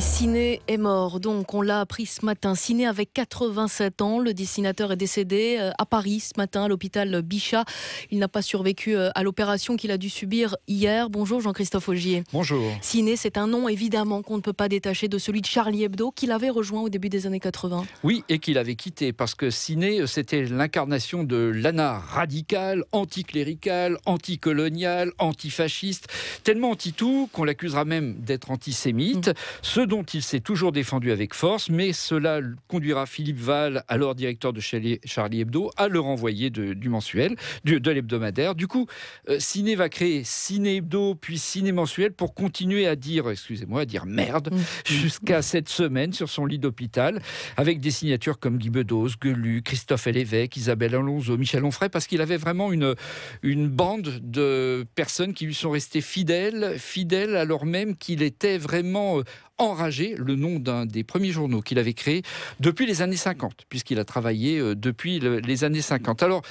Ciné est mort, donc on l'a appris ce matin. Ciné avec 87 ans, le dessinateur est décédé euh, à Paris ce matin à l'hôpital Bichat. Il n'a pas survécu euh, à l'opération qu'il a dû subir hier. Bonjour Jean-Christophe Augier. Bonjour. Ciné, c'est un nom évidemment qu'on ne peut pas détacher de celui de Charlie Hebdo qu'il avait rejoint au début des années 80. Oui, et qu'il avait quitté parce que Ciné, euh, c'était l'incarnation de l'ANA radical, anticlérical, anticolonial, antifasciste, tellement anti-tout qu'on l'accusera même d'être antisémite. Mm. Ce dont il s'est toujours défendu avec force, mais cela conduira Philippe Val, alors directeur de Charlie Hebdo, à le renvoyer de, du mensuel, de, l'hebdomadaire. Du coup, euh, Ciné va créer Ciné Hebdo, puis Ciné Mensuel pour continuer à dire, excusez-moi, à dire merde mm. jusqu'à cette semaine sur son lit d'hôpital, avec des signatures comme Guy Bedos, Gelu Christophe Lévesque, Isabelle Alonso, Michel Onfray, parce qu'il avait vraiment une, une bande de personnes qui lui sont restées fidèles, fidèles alors même qu'il était vraiment euh, Enragé, le nom d'un des premiers journaux qu'il avait créé depuis les années 50, puisqu'il a travaillé euh, depuis les années 50. Alors,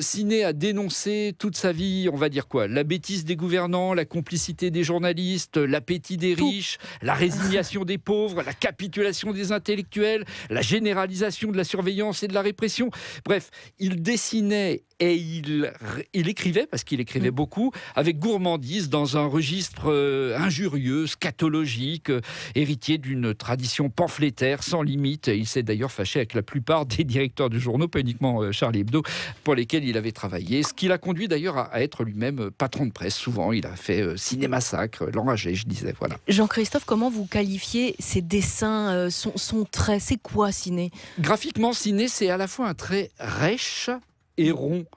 Siné euh, a dénoncé toute sa vie, on va dire quoi La bêtise des gouvernants, la complicité des journalistes, l'appétit des riches, la résignation des pauvres, la capitulation des intellectuels, la généralisation de la surveillance et de la répression. Bref, il dessinait et il, il écrivait, parce qu'il écrivait mm. beaucoup, avec gourmandise, dans un registre euh, injurieux, scatologique, euh, héritier d'une tradition pamphlétaire sans limite. Il s'est d'ailleurs fâché avec la plupart des directeurs de journaux, pas uniquement Charlie Hebdo, pour lesquels il avait travaillé, ce qui l'a conduit d'ailleurs à, être lui-même euh, patron de presse. Souvent, il a fait euh, Ciné Massacre, euh, L'Enragé, je disais. Voilà. Jean-Christophe, comment vous qualifiez ses dessins, son, son, trait C'est quoi Ciné Graphiquement, Ciné, c'est à la fois un trait rêche,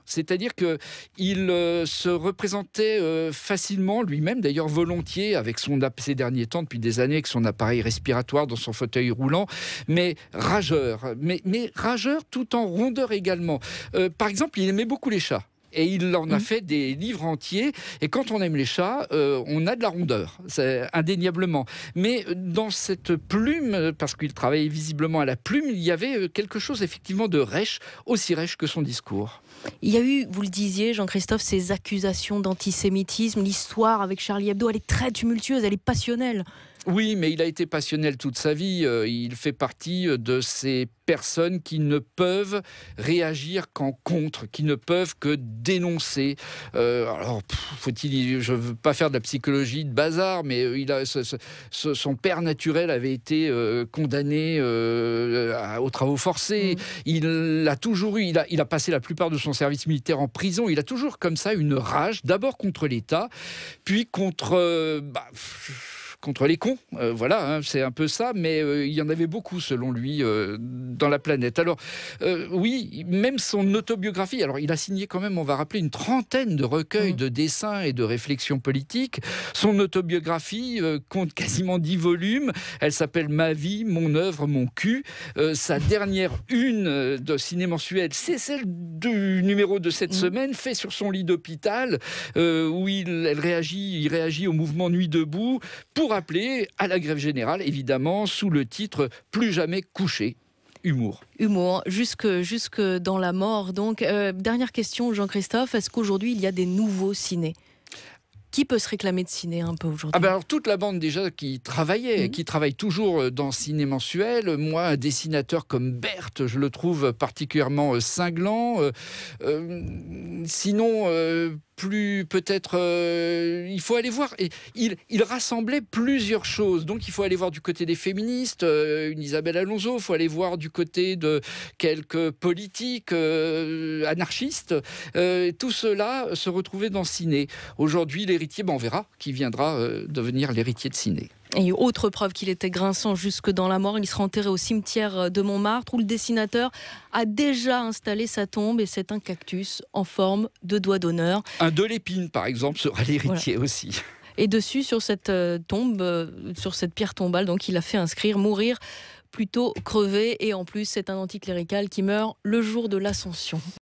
c'est-à-dire que il euh, se représentait euh, facilement lui-même, d'ailleurs volontiers, avec ses derniers temps, depuis des années, avec son appareil respiratoire dans son fauteuil roulant, mais rageur, mais, mais rageur tout en rondeur également. Euh, par exemple, il aimait beaucoup les chats et il en a mm. fait des livres entiers. Et quand on aime les chats, euh, on a de la rondeur, c'est indéniablement. Mais euh, dans cette plume, parce qu'il travaillait visiblement à la plume, il y avait euh, quelque chose effectivement de rêche, aussi rêche que son discours. Il y a eu, vous le disiez, Jean-Christophe, ces accusations d'antisémitisme. L'histoire avec Charlie Hebdo, elle est très tumultueuse, elle est passionnelle. Oui, mais il a été passionnel toute sa vie. Euh, il fait partie euh, de ces personnes qui ne peuvent réagir qu'en contre, qui ne peuvent que dénoncer. Euh, alors, faut-il, je ne veux pas faire de la psychologie de bazar, mais son père naturel avait été condamné aux travaux forcés. Mmh. Il a toujours eu, il a, passé la plupart de son service militaire en prison. Il a toujours comme ça une rage, d'abord contre l'État, puis contre. Bah, contre les cons. Euh, voilà, hein, c'est un peu ça, mais euh, il y en avait beaucoup, selon lui, euh, dans la planète. Alors, oui, même son autobiographie, alors il a signé quand même, on va rappeler, une trentaine de recueils mmh. de dessins et de réflexions politiques. Son autobiographie compte quasiment dix volumes. Elle s'appelle Ma vie, mon œuvre, mon cul. sa dernière une de ciné mensuel, c'est celle du numéro de cette mmh. semaine, fait sur son lit d'hôpital, où il, elle réagit, il réagit au mouvement Nuit debout pour pour à la grève générale, évidemment, sous le titre Plus jamais couché. Humour. Humour, jusque, jusque dans la mort. Donc, euh, dernière question, Jean-Christophe, est-ce qu'aujourd'hui il y a des nouveaux ciné qui peut se réclamer de ciné un peu aujourd'hui ah ben alors toute la bande déjà qui travaillait, mhm. qui travaille toujours euh, dans ciné mensuel. Moi, un dessinateur comme Berthe, je le trouve particulièrement euh, cinglant. sinon, plus peut-être. Euh, il faut aller voir. Et il, rassemblait plusieurs choses. Donc il faut aller voir du côté des féministes, euh, une Isabelle Alonso. Il faut aller voir du côté de quelques politiques euh, anarchistes. tout cela se retrouvait dans Ciné. Aujourd'hui, l'héritier, ben on verra qui viendra devenir l'héritier de Ciné. Et autre preuve qu'il était grinçant jusque dans la mort, il sera enterré au cimetière de Montmartre où le dessinateur a déjà installé sa tombe et c'est un cactus en forme de doigt d'honneur. Un de l'épine par exemple sera l'héritier aussi. Et dessus, sur cette euh, tombe, euh, sur cette pierre tombale, donc il a fait inscrire mourir plutôt crever et en plus c'est un anticlérical qui meurt le jour de l'ascension.